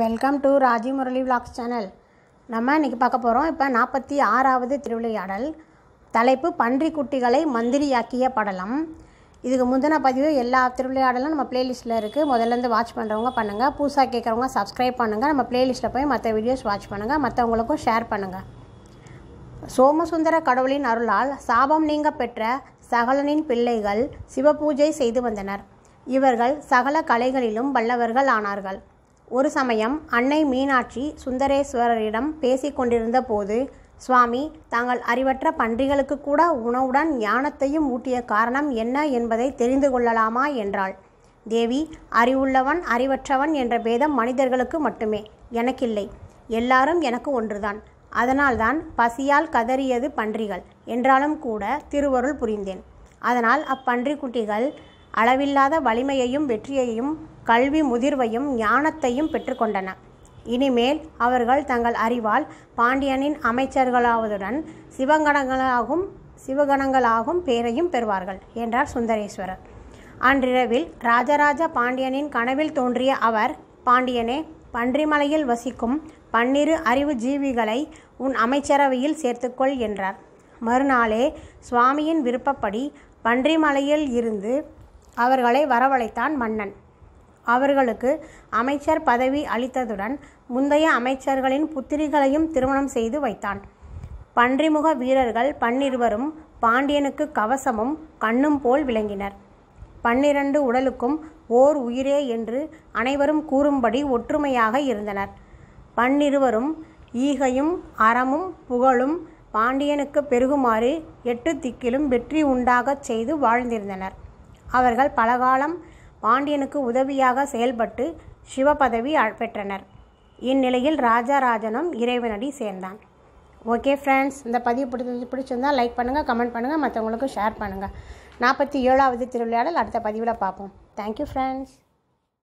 welcome to Raji Murali vlogs channel நம்ம இன்றைக்கி பார்க்க போகிறோம் இப்போ நாற்பத்தி ஆறாவது திருவிளையாடல் தலைப்பு பன்றி குட்டிகளை மந்திரியாக்கிய படலம் இதுக்கு முந்தின பதிவு எல்லா திருவிளையாடலும் நம்ம பிளேலிஸ்ட்டில் இருக்குது முதல்லேருந்து வாட்ச் பண்ணுறவங்க பண்ணுங்கள் புதுசாக கேட்குறவங்க சப்ஸ்கிரைப் பண்ணுங்கள் நம்ம பிளேலிஸ்ட்டில் போய் மற்ற வீடியோஸ் வாட்ச் பண்ணுங்கள் மற்றவங்களுக்கும் ஷேர் பண்ணுங்கள் சோமசுந்தர கடவுளின் அருளால் சாபம் நீங்க பெற்ற சகலனின் பிள்ளைகள் சிவபூஜை செய்து வந்தனர் இவர்கள் சகல கலைகளிலும் வல்லவர்கள் ஆனார்கள் ஒரு சமயம் அன்னை மீனாட்சி சுந்தரேஸ்வரரிடம் கொண்டிருந்த போது சுவாமி தாங்கள் அறிவற்ற பன்றிகளுக்கு கூட உணவுடன் ஞானத்தையும் ஊட்டிய காரணம் என்ன என்பதை தெரிந்து கொள்ளலாமா என்றாள் தேவி அறிவுள்ளவன் அறிவற்றவன் என்ற பேதம் மனிதர்களுக்கு மட்டுமே எனக்கில்லை எல்லாரும் எனக்கு ஒன்றுதான் அதனால்தான் பசியால் கதறியது பன்றிகள் என்றாலும் கூட திருவருள் புரிந்தேன் அதனால் அப்பன்றி குட்டிகள் அளவில்லாத வலிமையையும் வெற்றியையும் கல்வி முதிர்வையும் ஞானத்தையும் பெற்றுக்கொண்டன இனிமேல் அவர்கள் தங்கள் அறிவால் பாண்டியனின் அமைச்சர்களாவதுடன் சிவகணங்களாகும் சிவகணங்களாகும் பேரையும் பெறுவார்கள் என்றார் சுந்தரேஸ்வரர் அன்றிரவில் ராஜராஜ பாண்டியனின் கனவில் தோன்றிய அவர் பாண்டியனே பன்றிமலையில் வசிக்கும் பன்னிரு அறிவு ஜீவிகளை உன் அமைச்சரவையில் சேர்த்துக்கொள் என்றார் மறுநாளே சுவாமியின் விருப்பப்படி பன்றிமலையில் இருந்து அவர்களை வரவழைத்தான் மன்னன் அவர்களுக்கு அமைச்சர் பதவி அளித்ததுடன் முந்தைய அமைச்சர்களின் புத்திரிகளையும் திருமணம் செய்து வைத்தான் பன்றிமுக வீரர்கள் பன்னிருவரும் பாண்டியனுக்கு கவசமும் கண்ணும் போல் விளங்கினர் பன்னிரண்டு உடலுக்கும் ஓர் உயிரே என்று அனைவரும் கூறும்படி ஒற்றுமையாக இருந்தனர் பன்னிருவரும் ஈகையும் அறமும் புகழும் பாண்டியனுக்கு பெருகுமாறு எட்டு திக்கிலும் வெற்றி உண்டாகச் செய்து வாழ்ந்திருந்தனர் அவர்கள் பலகாலம் பாண்டியனுக்கு உதவியாக செயல்பட்டு சிவபதவி பெற்றனர் இந்நிலையில் ராஜாராஜனும் இறைவனடி சேர்ந்தான் ஓகே ஃப்ரெண்ட்ஸ் இந்த பதிவு பிடிச்சி பிடிச்சிருந்தால் லைக் பண்ணுங்கள் கமெண்ட் பண்ணுங்கள் மற்றவங்களுக்கும் ஷேர் பண்ணுங்கள் நாற்பத்தி ஏழாவது திருவிளையாடல் அடுத்த பதிவில் பார்ப்போம் தேங்க்யூ ஃப்ரெண்ட்ஸ்